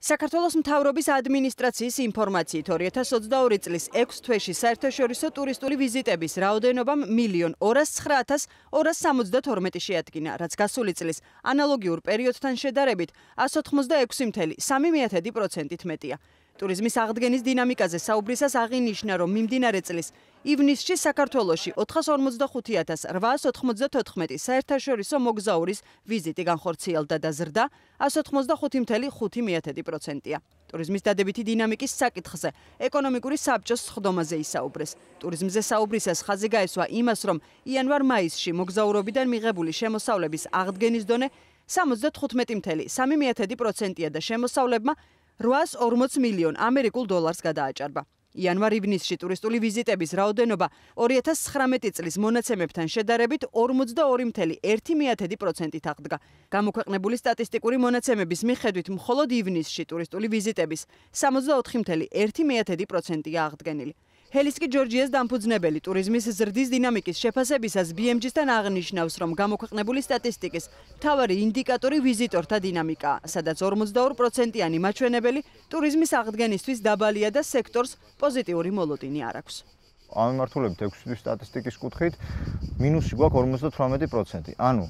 საქართველოს მთავრობის ადმინისტრაციის ინფორმაციით 2022 წლის 6 თვეში საერთაშორისო ტურისტული ვიზიტების რაოდენობამ 1.209.272 შეადგინა, რაც გასული წლის ანალოგიურ პერიოდთან შედარებით 186.3%-ით მეტია. ტურიზმის აღდგენის დინამიკაზე საუბრისას აღინიშნა, რომ მიმდინარე წლის ივნისში საქართველოში 455894 საერთაშორისო მოგზაურის ვიზიტი განხორციელდა და ზრდა 185.5%-ია. ტურიზმის დადებითი დინამიკის საკითხზე ეკონომიკური საბჭოს ხდომაზე ისაუბრეს. ტურიზმზე საუბრისას ხაზი გაესვა იმას, რომ იანვარ-მაისში მოგზაურობიდან მიღებული შემოსავლების აღდგენის დონე 75.3%-ია და შემოსავლებმა 840 მილიონ ამერიკულ დოლარს გადააჭარბა. იანვარ-ივნისში ტურისტული ვიზიტების რაოდენობა 2019 წლის მონაცემებთან შედარებით 42.1%-ით აღდგა. გამოქვეყნებული სტატისტიკური მონაცემების მიხედვით, მხოლოდ ივნისში ტურისტული ვიზიტების 64.1%-ია აღდგენილი. ჰელისკი ჯორჯიას დამფუძნებელი ტურიზმის ზრდის დინამიკის შეფასებისას BMG-სთან აღნიშნავს, რომ გამოქვეყნებული სტატისტიკის თავარი ინდიკატორი ვიზიტორთა დინამიკაა, სადაც 42%-იანი მაჩვენებელი ტურიზმის აღდგენისთვის დაბალია და სექტორს პოზიტიური მოლოდინი არ აქვს. ამიმართულებით 6 წლის სტატისტიკის კუთხით მინუსი გვაქვს 58%. ანუ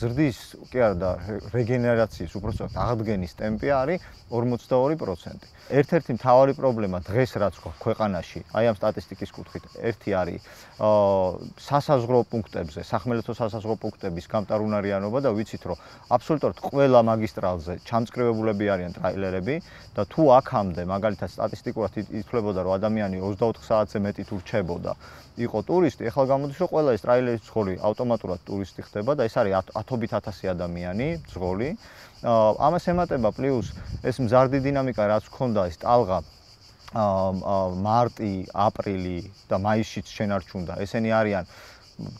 ზრდის კი არა და რეგენერაციის უბრალოდ აღდგენის ტემპი არის 42%. ერთ-ერთი მთავარი პრობლემა დღეს რაც გვაქვს ქვეყანაში, აი ამ სტატისტიკის კუთხით, ერთი არის სასაზღრო პუნქტებზე, სახელმწიფო სასაზღრო პუნქტების გამტარუნარიანობა და ვიცით რომ აბსოლუტურად ყველა მაგისტრალზე ჩამწკრივებულები არიან ტრაილერები და თუ აქამდე მაგალითად სტატისტიკურად ითვლებოდა რომ ადამიანი 24 საათზე მეტი თუ ურჩებოდა იყო ტურისტი ახლა გამოდის რომ ყველა ისრაელის ძღოლი ავტომატურად ტურისტი ხდება და ეს არის ათობით ათასი ადამიანი ძღოლი ამას ემატება პლუს ეს მზარდი დინამიკა რაც ქონდა ეს ტალღა მარტი აპრილი და მაისშიც შენარჩუნდა ესენი არიან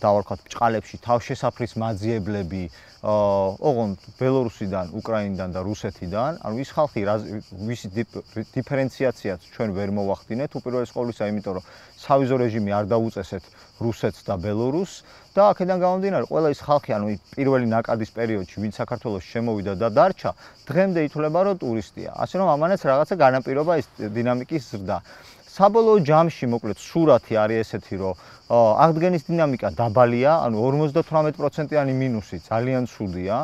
დავარქვათ ბჭყალებში თავშესაფრის მაძიებლები ოღონ ბელორუსიდან, უკრაინიდან და რუსეთიდან, ანუ ის ხალხი ვის დიფერენციაციაც ჩვენ ვერ მოვახდინეთ უპირველეს ყოვლისა, იმიტომ რომ სავიზო რეჟიმი არ დაუწესეთ რუსეთს და ბელორუსს და აქედან გამომდინარე, ყველა ის ხალხი, ანუ პირველი ნაკადის პერიოდში, ვინც საქართველოს შემოვიდა და დარჩა, დღემდე ითვლება რომ ტურისტია. ასე რომ ამანაც რაღაცა განაპირობა ის დინამიკის ზრდა. საბოლოო ჯამში მოკლედ სურათი არის ესეთი, რომ აღდგენის დინამიკა დაბალია, ანუ 58%-იანი მინუსი ძალიან ცუდია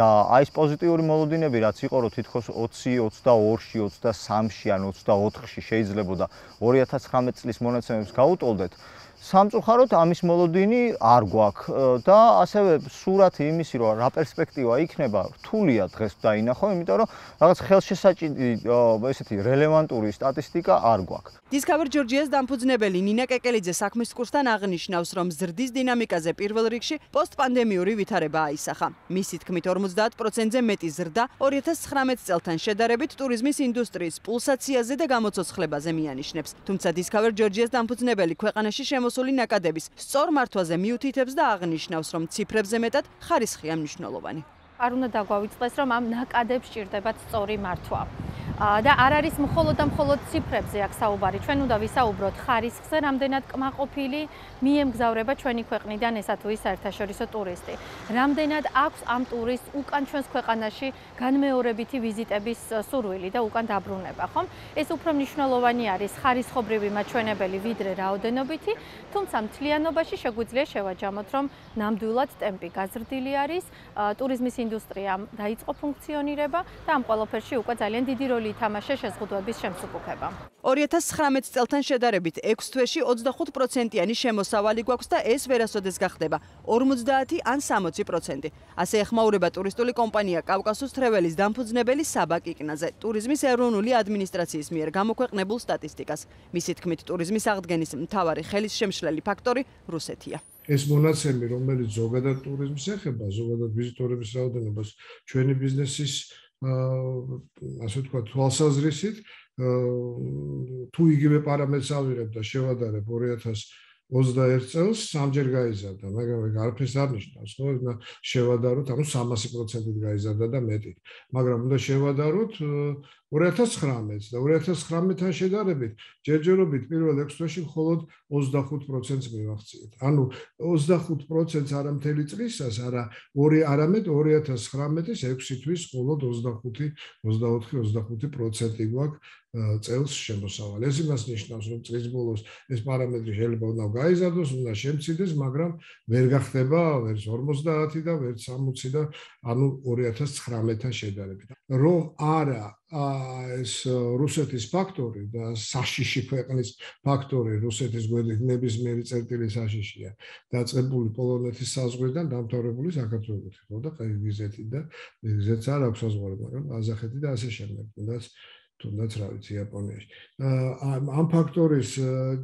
და აი ეს პოზიტიური მოლოდინები, რაც იყო, რომ თითქოს 20-22-ში, 23-ში, ან 24-ში შეიძლებოდა 2019 წლის მონაცემებს გაუტოლდეთ, სამწუხაროდ ამის მოლოდინი არ გვაქვს და ასევე სურათი იმისი რომ რა პერსპექტივა იქნება რთულია დღეს დაინახო იმიტომ რომ რაღაც ხელშესაჭი ესეთი რელევანტური სტატისტიკა არ გვაქვს Discover Georgia-ს დამფუძნებელი ნინა კეკელიძე საქმის კურსთან აღნიშნავს, რომ ზრდის დინამიკაზე პირველ რიგში პოსტპანდემიური ვითარება აისახა. მისი თქმით, 50%-ზე მეტი ზრდა 2019 წელთან შედარებით ტურიზმის ინდუსტრიის პულსაციაზე და გამოცოცხლებაზე მიანიშნებს. თუმცა Discover Georgia-ს დამფუძნებელი ქვეყანაში შემო ხოსული ნაკადების სწორ მართვაზე მიუთითებს და აღნიშნავს, რომ ციფრებზე მეტად ხარისხია მნიშვნელოვანი. არ უნდა დაგვავიწყდეს, რომ ამ ნაკადებს ჭირდებათ სწორი მართვა. და არ არის მხოლოდ და მხოლოდ ციფრებზე აქ საუბარი. ჩვენ უნდა ვისაუბროთ ხარისხზე, რამდენად კმაყოფილი მიემგზავრება ჩვენი ქვეყნიდან ესა თუ ის საერთაშორისო ტურისტი. რამდენად აქვს ამ ტურისტ უკან ჩვენს ქვეყანაში განმეორებითი ვიზიტების სურვილი და უკან დაბრუნება, ხომ? ეს უფრო მნიშვნელოვანი არის ხარისხობრივი მაჩვენებელი ვიდრე რაოდენობითი, თუმცა მთლიანობაში შეგვიძლია შევაჯამოთ, რომ ნამდვილად ტემპი გაზრდილი არის, ტურიზმის ინდუსტრიამ დაიწყო ფუნქციონირება და ამ ყველაფერში უკვე ძალიან დიდი როლი ითამაშა შეზღუდვების შემსუბუქება. 2019 წელთან შედარებით 6 თვეში 25%-იანი შემოსავალი გვაქვს და ეს ვერასოდეს გახდება 50 ან 60%. ასე ეხმაურება ტურისტული კომპანია კავკასიის თრეველის დამფუძნებელი საბა კიკნაზე ტურიზმის ეროვნული ადმინისტრაციის მიერ გამოქვეყნებულ სტატისტიკას. მისი თქმით, ტურიზმის აღდგენის მთავარი ხელისშემშლელი ფაქტორი რუსეთია. ეს მონაცემი, რომელიც ზოგადად ტურიზმს ეხება, ზოგადად ვიზიტორების რაოდენობას, ჩვენი ბიზნესის ასე თქვა თვალსაზრისით თუ იგივე პარამეტრს ავირებ და შევადარებ 2021 წელს სამჯერ გაიზარდა, მაგრამ ეს არაფერს არნიშნავს, ხო? და შევადაროთ, ანუ 300%-ით გაიზარდა და მეტი. მაგრამ უნდა შევადაროთ, 2019-ს და 2019-თან შედარებით ჯერჯერობით პირველ ექვსში მხოლოდ 25%-ს მივახციეთ. ანუ 25% არა მთელი წლისას, არა ორი არამედ 2019-ის 6 თვის მხოლოდ 25-24-25% გვაქვს წელს შემოსავალი. ეს იმას ნიშნავს, რომ წლის ბოლოს ეს პარამეტრი შეიძლება უნდა გაიზარდოს, უნდა შემცირდეს, მაგრამ ვერ გახდება, ვერც 50-ი და ვერც 60-ი და ანუ 2019-თან შედარებით. რო არა ეს რუსეთის ფაქტორი და საშიში ქვეყნის ფაქტორი რუსეთის გვერდით ნებისმიერი წერტილი საშიშია დაწებული პოლონეთის საზღვრიდან დამთავრებული საქართველოს ხო და ვიზეთი და ვიზეთს არ აქვს საზღვარი მაგრამ ყაზახეთი და ასე შემდეგ თუნდაც თუნდაც რა ვიცი იაპონიაში ამ ფაქტორის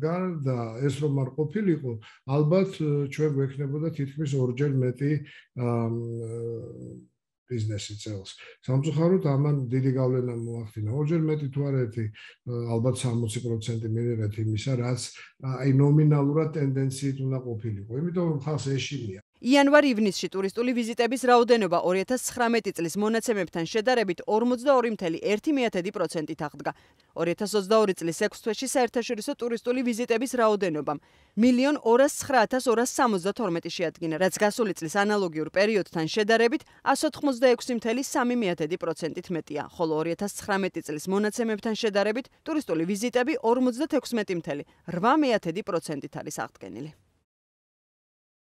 გარდა ეს რომ არ ყოფილიყო ალბათ ჩვენ გვექნებოდა თითქმის ორჯერ მეტი აა ბიზნესი წელს. სამწუხაროდ ამან დიდი გავლენა მოახდინა. ორჯერ მეტი თუ არა ერთი, ალბათ 60% მიიღეთ იმისა, რაც აი ნომინალურად ტენდენციით უნდა ყოფილიყო. იმიტომ რომ ხალხს ეშინია იანვარ-ივნისში ტურისტული ვიზიტების რაოდენობა 2019 წლის მონაცემებთან შედარებით 42.1%-ით აღდგა. 2022 წლის 6 თვეში საერთაშორისო ტურისტული ვიზიტების რაოდენობამ 1.209.272 შეადგინა, რაც გასული წლის ანალოგიურ პერიოდთან შედარებით 196.3%-ით მეტია, ხოლო 2019 წლის მონაცემებთან შედარებით ტურისტული ვიზიტები 56.8%-ით არის აღდგენილი.